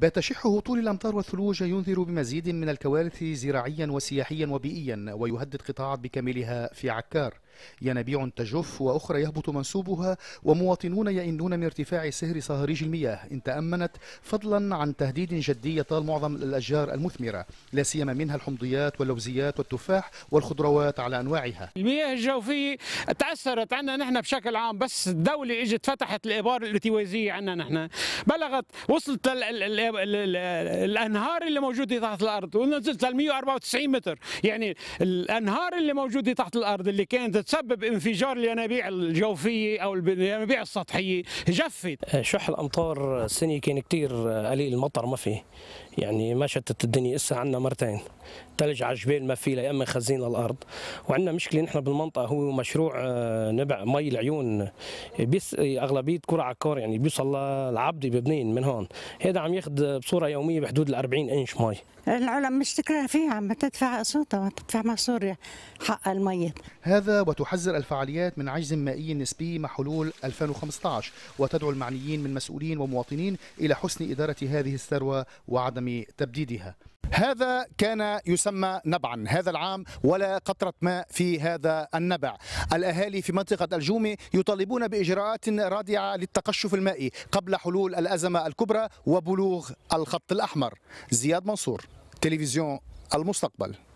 بات شح هطول الأمطار والثلوج ينذر بمزيد من الكوارث زراعيا وسياحيا وبيئيا ويهدد قطاع بكاملها في عكار ينابيع تجف وأخرى يهبط منسوبها ومواطنون يئنون من ارتفاع سهر صهاريج المياه إن تأمنت فضلا عن تهديد جدي يطال معظم الأشجار المثمرة لا سيما منها الحمضيات واللوزيات والتفاح والخضروات على أنواعها المياه الجوفية تأثرت عنا نحن بشكل عام بس الدولة إجت فتحت الإبار الارتوازية عنا نحن بلغت وصلت الانهار اللي موجوده تحت الارض ونزلت ل 194 متر يعني الانهار اللي موجوده تحت الارض اللي كانت تسبب انفجار الينابيع الجوفيه او الينابيع السطحيه جفت شح الامطار السنه كان كثير قليل المطر ما في يعني ما شتت الدنيا اسا عندنا مرتين ثلج على الجبال ما في لا اما خزين للارض وعندنا مشكله نحن بالمنطقه هو مشروع آه، نبع مي العيون بيس اغلبيه كره على كور يعني بيوصل للعبدي ببنين من هون هذا عم ياخذ تاخذ بصوره يوميه بحدود ال 40 انش مي العلم مشتكى فيها عم تدفع قسوطها وعم تدفع مع سوريا حق الميت هذا وتحذر الفعاليات من عجز مائي نسبي مع حلول 2015 وتدعو المعنيين من مسؤولين ومواطنين الى حسن اداره هذه الثروه وعدم تبديدها هذا كان يسمى نبعا هذا العام ولا قطرة ماء في هذا النبع الأهالي في منطقة الجومي يطالبون بإجراءات رادعة للتقشف المائي قبل حلول الأزمة الكبرى وبلوغ الخط الأحمر زياد منصور تلفزيون المستقبل